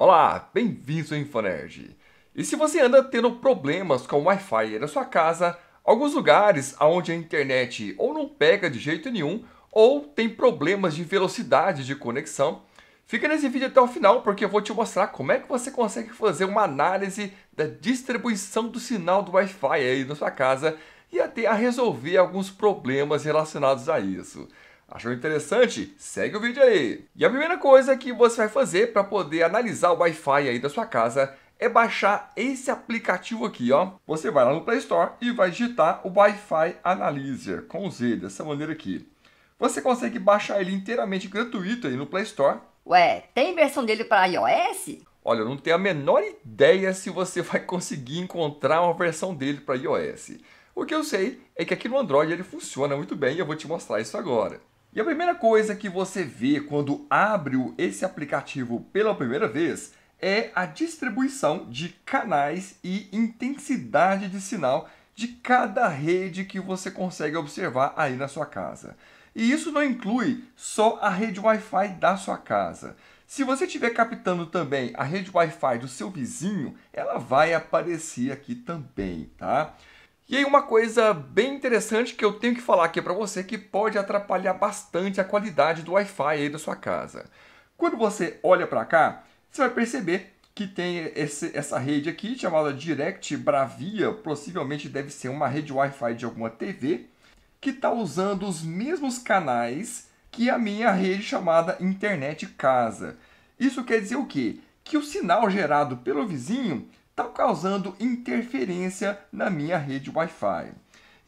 Olá, bem-vindo ao Infonerd! E se você anda tendo problemas com o Wi-Fi na sua casa, alguns lugares onde a internet ou não pega de jeito nenhum ou tem problemas de velocidade de conexão, fica nesse vídeo até o final porque eu vou te mostrar como é que você consegue fazer uma análise da distribuição do sinal do Wi-Fi aí na sua casa e até a resolver alguns problemas relacionados a isso. Achou interessante? Segue o vídeo aí! E a primeira coisa que você vai fazer para poder analisar o Wi-Fi aí da sua casa é baixar esse aplicativo aqui, ó. Você vai lá no Play Store e vai digitar o Wi-Fi Analyzer, com Z, dessa maneira aqui. Você consegue baixar ele inteiramente gratuito aí no Play Store. Ué, tem versão dele para iOS? Olha, eu não tenho a menor ideia se você vai conseguir encontrar uma versão dele para iOS. O que eu sei é que aqui no Android ele funciona muito bem e eu vou te mostrar isso agora. E a primeira coisa que você vê quando abre esse aplicativo pela primeira vez é a distribuição de canais e intensidade de sinal de cada rede que você consegue observar aí na sua casa. E isso não inclui só a rede Wi-Fi da sua casa. Se você estiver captando também a rede Wi-Fi do seu vizinho, ela vai aparecer aqui também, tá? E aí uma coisa bem interessante que eu tenho que falar aqui para você que pode atrapalhar bastante a qualidade do Wi-Fi aí da sua casa. Quando você olha para cá, você vai perceber que tem esse, essa rede aqui chamada Direct Bravia, possivelmente deve ser uma rede Wi-Fi de alguma TV, que está usando os mesmos canais que a minha rede chamada Internet Casa. Isso quer dizer o quê? Que o sinal gerado pelo vizinho está causando interferência na minha rede Wi-Fi.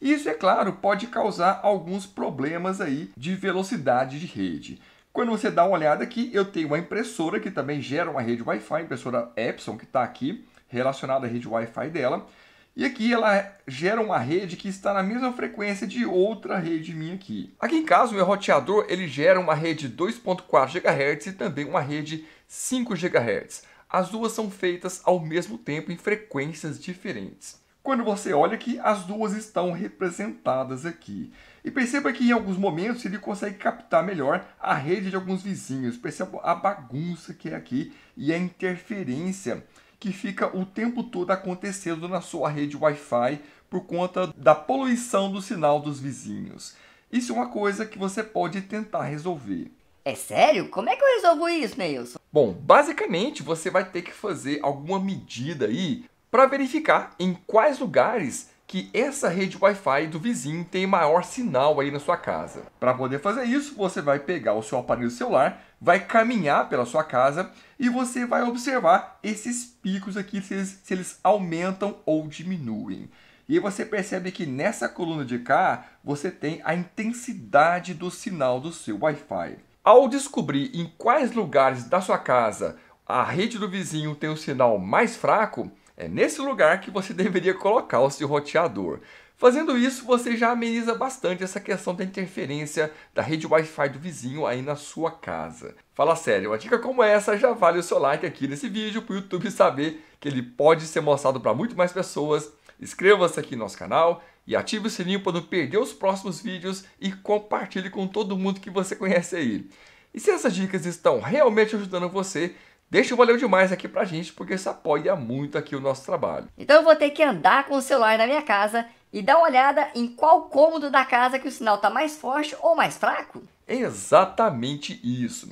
Isso, é claro, pode causar alguns problemas aí de velocidade de rede. Quando você dá uma olhada aqui, eu tenho uma impressora que também gera uma rede Wi-Fi, impressora Epson, que está aqui, relacionada à rede Wi-Fi dela. E aqui ela gera uma rede que está na mesma frequência de outra rede minha aqui. Aqui em casa, o meu roteador ele gera uma rede 2.4 GHz e também uma rede 5 GHz. As duas são feitas ao mesmo tempo em frequências diferentes. Quando você olha que as duas estão representadas aqui. E perceba que em alguns momentos ele consegue captar melhor a rede de alguns vizinhos. Perceba a bagunça que é aqui e a interferência que fica o tempo todo acontecendo na sua rede Wi-Fi por conta da poluição do sinal dos vizinhos. Isso é uma coisa que você pode tentar resolver. É sério? Como é que eu resolvo isso, Neilson? Bom, basicamente você vai ter que fazer alguma medida aí para verificar em quais lugares que essa rede Wi-Fi do vizinho tem maior sinal aí na sua casa. Para poder fazer isso, você vai pegar o seu aparelho celular, vai caminhar pela sua casa e você vai observar esses picos aqui, se eles, se eles aumentam ou diminuem. E você percebe que nessa coluna de cá, você tem a intensidade do sinal do seu Wi-Fi. Ao descobrir em quais lugares da sua casa a rede do vizinho tem o um sinal mais fraco, é nesse lugar que você deveria colocar o seu roteador. Fazendo isso, você já ameniza bastante essa questão da interferência da rede Wi-Fi do vizinho aí na sua casa. Fala sério, uma dica como essa já vale o seu like aqui nesse vídeo para o YouTube saber que ele pode ser mostrado para muito mais pessoas. Inscreva-se aqui no nosso canal, e ative o sininho para não perder os próximos vídeos e compartilhe com todo mundo que você conhece aí. E se essas dicas estão realmente ajudando você, Deixa o valeu demais aqui pra gente, porque isso apoia muito aqui o nosso trabalho. Então eu vou ter que andar com o celular na minha casa e dar uma olhada em qual cômodo da casa que o sinal está mais forte ou mais fraco? Exatamente isso.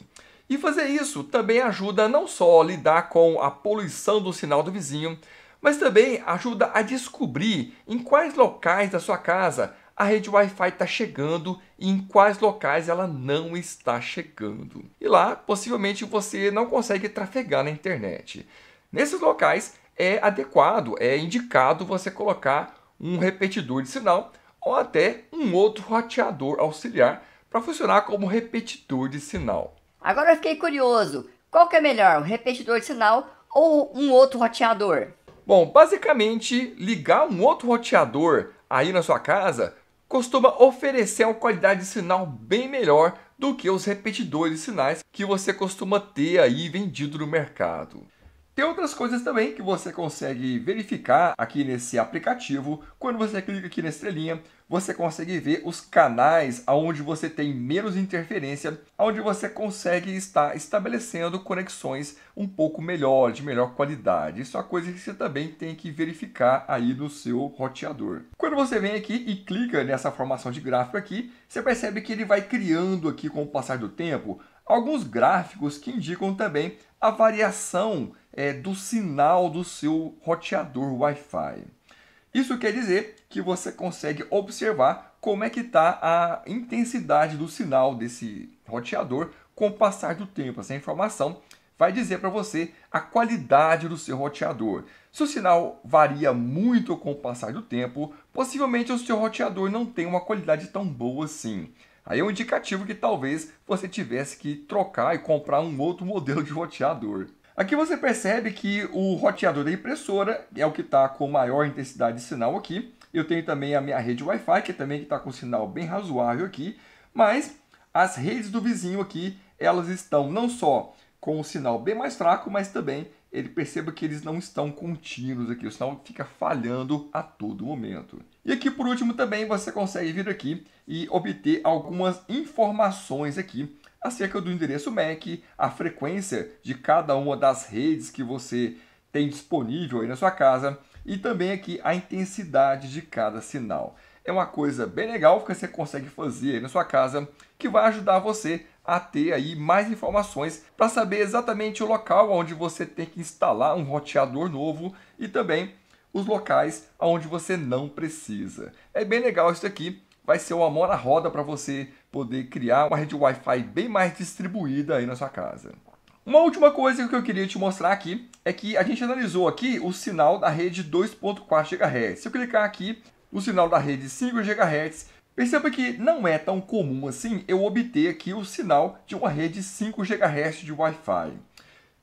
E fazer isso também ajuda não só a lidar com a poluição do sinal do vizinho, mas também ajuda a descobrir em quais locais da sua casa a rede Wi-Fi está chegando e em quais locais ela não está chegando. E lá, possivelmente, você não consegue trafegar na internet. Nesses locais, é adequado, é indicado você colocar um repetidor de sinal ou até um outro roteador auxiliar para funcionar como repetidor de sinal. Agora eu fiquei curioso, qual que é melhor, um repetidor de sinal ou um outro roteador? Bom, basicamente, ligar um outro roteador aí na sua casa costuma oferecer uma qualidade de sinal bem melhor do que os repetidores de sinais que você costuma ter aí vendido no mercado. Tem outras coisas também que você consegue verificar aqui nesse aplicativo. Quando você clica aqui na estrelinha, você consegue ver os canais onde você tem menos interferência, onde você consegue estar estabelecendo conexões um pouco melhor, de melhor qualidade. Isso é uma coisa que você também tem que verificar aí no seu roteador. Quando você vem aqui e clica nessa formação de gráfico aqui, você percebe que ele vai criando aqui com o passar do tempo alguns gráficos que indicam também a variação é, do sinal do seu roteador Wi-Fi. Isso quer dizer que você consegue observar como é que está a intensidade do sinal desse roteador com o passar do tempo. Essa informação vai dizer para você a qualidade do seu roteador. Se o sinal varia muito com o passar do tempo, possivelmente o seu roteador não tem uma qualidade tão boa assim. Aí é um indicativo que talvez você tivesse que trocar e comprar um outro modelo de roteador. Aqui você percebe que o roteador da impressora é o que está com maior intensidade de sinal aqui. Eu tenho também a minha rede Wi-Fi, que também está com sinal bem razoável aqui. Mas as redes do vizinho aqui, elas estão não só com o sinal bem mais fraco, mas também ele perceba que eles não estão contínuos aqui, o sinal fica falhando a todo momento. E aqui por último também você consegue vir aqui e obter algumas informações aqui acerca do endereço MAC, a frequência de cada uma das redes que você tem disponível aí na sua casa e também aqui a intensidade de cada sinal. É uma coisa bem legal que você consegue fazer aí na sua casa que vai ajudar você a ter aí mais informações para saber exatamente o local onde você tem que instalar um roteador novo e também os locais onde você não precisa. É bem legal isso aqui vai ser o amor na roda para você poder criar uma rede Wi-Fi bem mais distribuída aí na sua casa. Uma última coisa que eu queria te mostrar aqui é que a gente analisou aqui o sinal da rede 2.4 GHz. Se eu clicar aqui no sinal da rede 5 GHz, perceba que não é tão comum assim eu obter aqui o sinal de uma rede 5 GHz de Wi-Fi.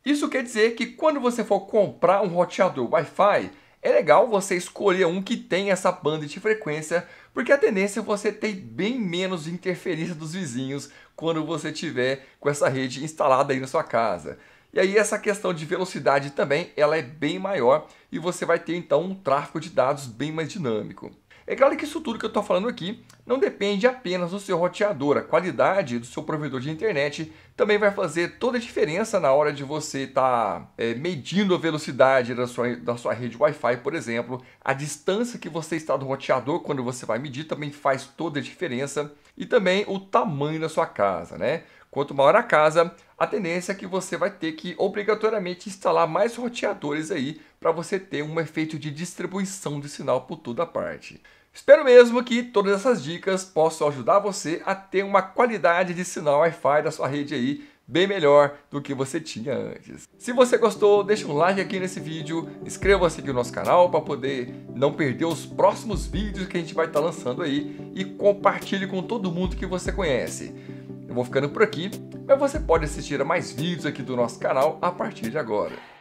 Isso quer dizer que quando você for comprar um roteador Wi-Fi, é legal você escolher um que tem essa banda de frequência, porque a tendência é você ter bem menos interferência dos vizinhos quando você tiver com essa rede instalada aí na sua casa. E aí essa questão de velocidade também, ela é bem maior e você vai ter então um tráfego de dados bem mais dinâmico. É claro que isso tudo que eu estou falando aqui não depende apenas do seu roteador, a qualidade do seu provedor de internet também vai fazer toda a diferença na hora de você estar tá, é, medindo a velocidade da sua, da sua rede Wi-Fi, por exemplo. A distância que você está do roteador quando você vai medir também faz toda a diferença. E também o tamanho da sua casa, né? Quanto maior a casa, a tendência é que você vai ter que obrigatoriamente instalar mais roteadores aí para você ter um efeito de distribuição de sinal por toda a parte. Espero mesmo que todas essas dicas possam ajudar você a ter uma qualidade de sinal Wi-Fi da sua rede aí bem melhor do que você tinha antes. Se você gostou, deixa um like aqui nesse vídeo, inscreva-se aqui no nosso canal para poder não perder os próximos vídeos que a gente vai estar tá lançando aí e compartilhe com todo mundo que você conhece. Eu vou ficando por aqui, mas você pode assistir a mais vídeos aqui do nosso canal a partir de agora.